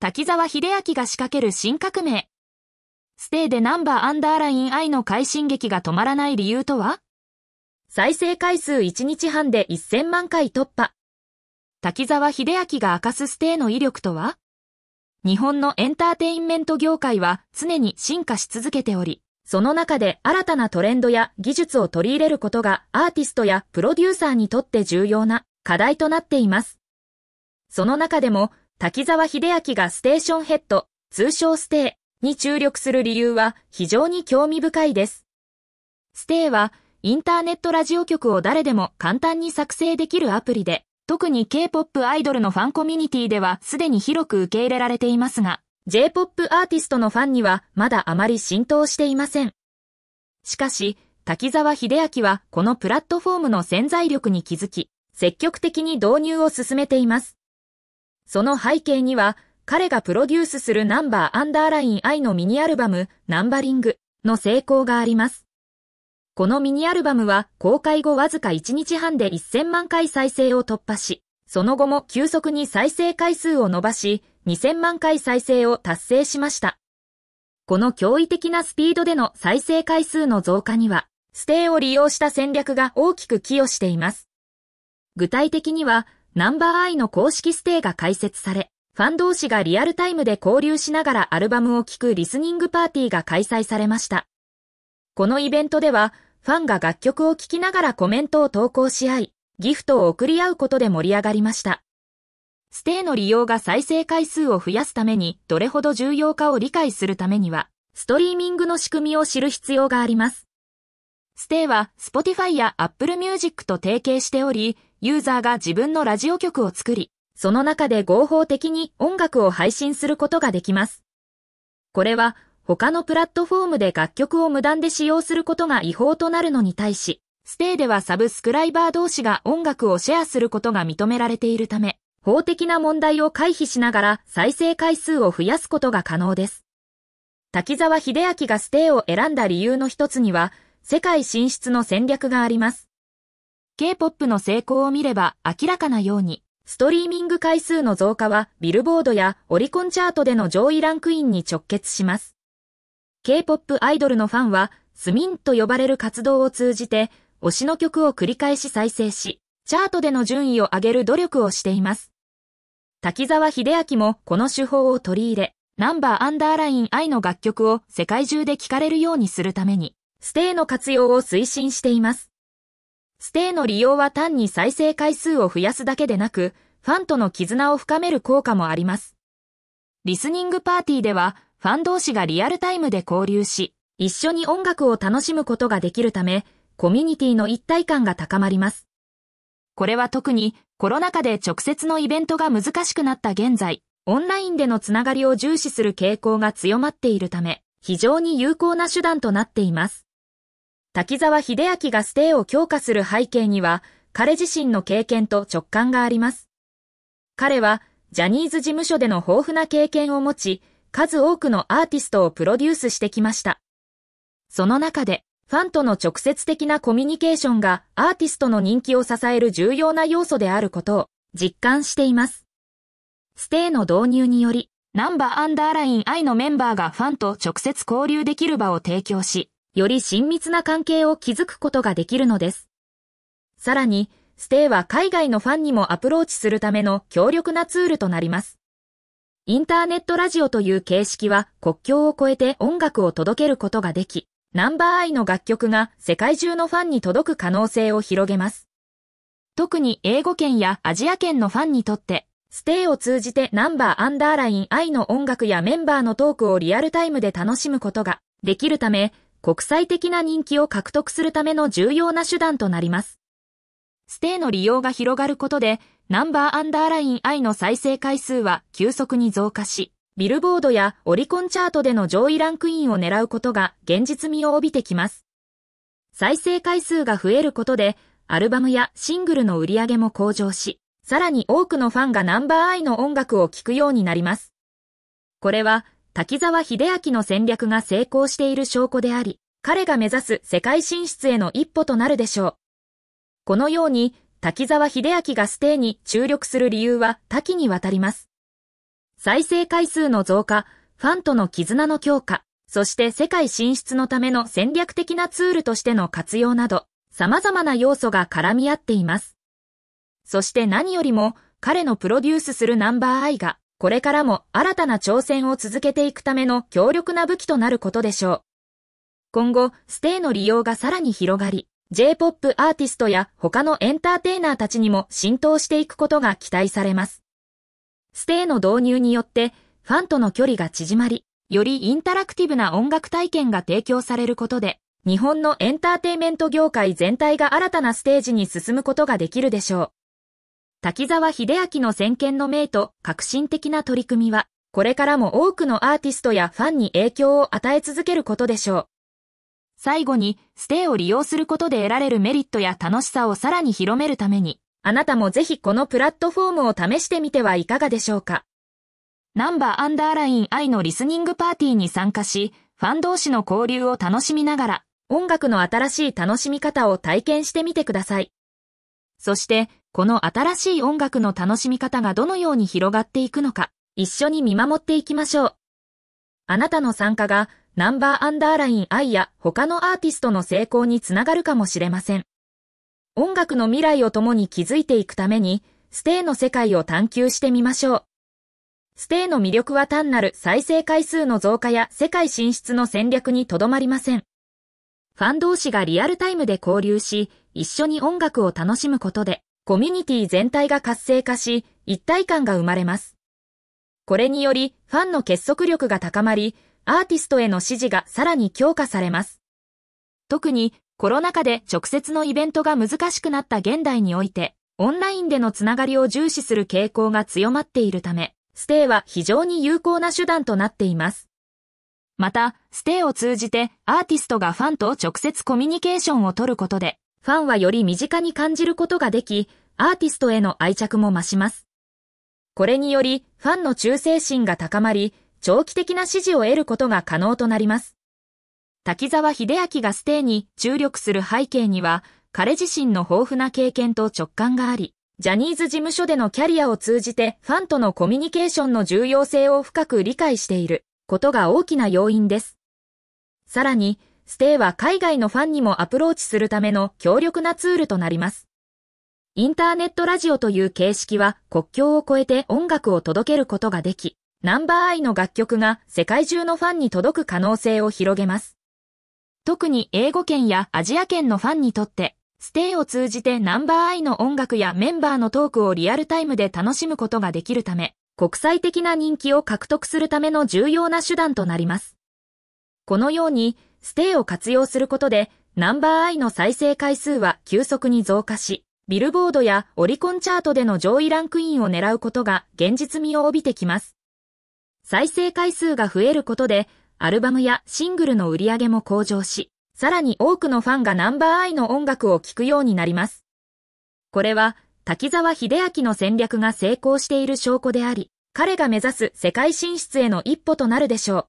滝沢秀明が仕掛ける新革命。ステイでナンバーアンダーライン愛の快進撃が止まらない理由とは再生回数1日半で1000万回突破。滝沢秀明が明かすステイの威力とは日本のエンターテインメント業界は常に進化し続けており、その中で新たなトレンドや技術を取り入れることがアーティストやプロデューサーにとって重要な課題となっています。その中でも滝沢秀明がステーションヘッド、通称ステイに注力する理由は非常に興味深いです。ステイはインターネットラジオ局を誰でも簡単に作成できるアプリで、特に K-POP アイドルのファンコミュニティではすでに広く受け入れられていますが、J-POP アーティストのファンにはまだあまり浸透していません。しかし、滝沢秀明はこのプラットフォームの潜在力に気づき、積極的に導入を進めています。その背景には、彼がプロデュースするナンバーアンダーライン I のミニアルバム、ナンバリングの成功があります。このミニアルバムは公開後わずか1日半で1000万回再生を突破し、その後も急速に再生回数を伸ばし、2000万回再生を達成しました。この驚異的なスピードでの再生回数の増加には、ステイを利用した戦略が大きく寄与しています。具体的には、ナンバーアイの公式ステーが開設され、ファン同士がリアルタイムで交流しながらアルバムを聴くリスニングパーティーが開催されました。このイベントでは、ファンが楽曲を聴きながらコメントを投稿し合い、ギフトを送り合うことで盛り上がりました。ステイの利用が再生回数を増やすためにどれほど重要かを理解するためには、ストリーミングの仕組みを知る必要があります。ステイは Spotify や Apple Music と提携しており、ユーザーが自分のラジオ曲を作り、その中で合法的に音楽を配信することができます。これは他のプラットフォームで楽曲を無断で使用することが違法となるのに対し、ステイではサブスクライバー同士が音楽をシェアすることが認められているため、法的な問題を回避しながら再生回数を増やすことが可能です。滝沢秀明がステイを選んだ理由の一つには、世界進出の戦略があります。K-POP の成功を見れば明らかなように、ストリーミング回数の増加はビルボードやオリコンチャートでの上位ランクインに直結します。K-POP アイドルのファンは、スミンと呼ばれる活動を通じて、推しの曲を繰り返し再生し、チャートでの順位を上げる努力をしています。滝沢秀明もこの手法を取り入れ、ナンバーアンダーライン I の楽曲を世界中で聴かれるようにするために、ステーの活用を推進しています。ステーの利用は単に再生回数を増やすだけでなく、ファンとの絆を深める効果もあります。リスニングパーティーでは、ファン同士がリアルタイムで交流し、一緒に音楽を楽しむことができるため、コミュニティの一体感が高まります。これは特にコロナ禍で直接のイベントが難しくなった現在、オンラインでのつながりを重視する傾向が強まっているため、非常に有効な手段となっています。滝沢秀明がステイを強化する背景には、彼自身の経験と直感があります。彼は、ジャニーズ事務所での豊富な経験を持ち、数多くのアーティストをプロデュースしてきました。その中で、ファンとの直接的なコミュニケーションがアーティストの人気を支える重要な要素であることを実感しています。ステイの導入により、ナンバーアンダーライン I のメンバーがファンと直接交流できる場を提供し、より親密な関係を築くことができるのです。さらに、ステイは海外のファンにもアプローチするための強力なツールとなります。インターネットラジオという形式は国境を越えて音楽を届けることができ、ナンバーアイの楽曲が世界中のファンに届く可能性を広げます。特に英語圏やアジア圏のファンにとって、ステイを通じてナンバーアンダーライン I の音楽やメンバーのトークをリアルタイムで楽しむことができるため、国際的な人気を獲得するための重要な手段となります。ステイの利用が広がることで、ナンバーアンダーライン I の再生回数は急速に増加し、ビルボードやオリコンチャートでの上位ランクインを狙うことが現実味を帯びてきます。再生回数が増えることで、アルバムやシングルの売り上げも向上し、さらに多くのファンがナンバーアイの音楽を聴くようになります。これは滝沢秀明の戦略が成功している証拠であり、彼が目指す世界進出への一歩となるでしょう。このように、滝沢秀明がステイに注力する理由は多岐にわたります。再生回数の増加、ファンとの絆の強化、そして世界進出のための戦略的なツールとしての活用など、様々な要素が絡み合っています。そして何よりも、彼のプロデュースするナンバーアイが、これからも新たな挑戦を続けていくための強力な武器となることでしょう。今後、ステイの利用がさらに広がり、J-POP アーティストや他のエンターテイナーたちにも浸透していくことが期待されます。ステイの導入によって、ファンとの距離が縮まり、よりインタラクティブな音楽体験が提供されることで、日本のエンターテイメント業界全体が新たなステージに進むことができるでしょう。滝沢秀明の先見の明と革新的な取り組みは、これからも多くのアーティストやファンに影響を与え続けることでしょう。最後に、ステイを利用することで得られるメリットや楽しさをさらに広めるために、あなたもぜひこのプラットフォームを試してみてはいかがでしょうか。ナンバーアンダーライン愛のリスニングパーティーに参加し、ファン同士の交流を楽しみながら、音楽の新しい楽しみ方を体験してみてください。そして、この新しい音楽の楽しみ方がどのように広がっていくのか、一緒に見守っていきましょう。あなたの参加が、ナンバーアンダーライン愛や他のアーティストの成功につながるかもしれません。音楽の未来を共に築いていくために、ステイの世界を探求してみましょう。ステイの魅力は単なる再生回数の増加や世界進出の戦略にとどまりません。ファン同士がリアルタイムで交流し、一緒に音楽を楽しむことで、コミュニティ全体が活性化し、一体感が生まれます。これにより、ファンの結束力が高まり、アーティストへの支持がさらに強化されます。特に、コロナ禍で直接のイベントが難しくなった現代において、オンラインでのつながりを重視する傾向が強まっているため、ステイは非常に有効な手段となっています。また、ステイを通じてアーティストがファンと直接コミュニケーションを取ることで、ファンはより身近に感じることができ、アーティストへの愛着も増します。これにより、ファンの忠誠心が高まり、長期的な支持を得ることが可能となります。滝沢秀明がステイに注力する背景には、彼自身の豊富な経験と直感があり、ジャニーズ事務所でのキャリアを通じてファンとのコミュニケーションの重要性を深く理解していることが大きな要因です。さらに、ステイは海外のファンにもアプローチするための強力なツールとなります。インターネットラジオという形式は国境を越えて音楽を届けることができ、ナンバーアイの楽曲が世界中のファンに届く可能性を広げます。特に英語圏やアジア圏のファンにとって、ステイを通じてナンバーアイの音楽やメンバーのトークをリアルタイムで楽しむことができるため、国際的な人気を獲得するための重要な手段となります。このように、ステイを活用することで、ナンバーアイの再生回数は急速に増加し、ビルボードやオリコンチャートでの上位ランクインを狙うことが現実味を帯びてきます。再生回数が増えることで、アルバムやシングルの売り上げも向上し、さらに多くのファンがナンバーアイの音楽を聴くようになります。これは、滝沢秀明の戦略が成功している証拠であり、彼が目指す世界進出への一歩となるでしょう。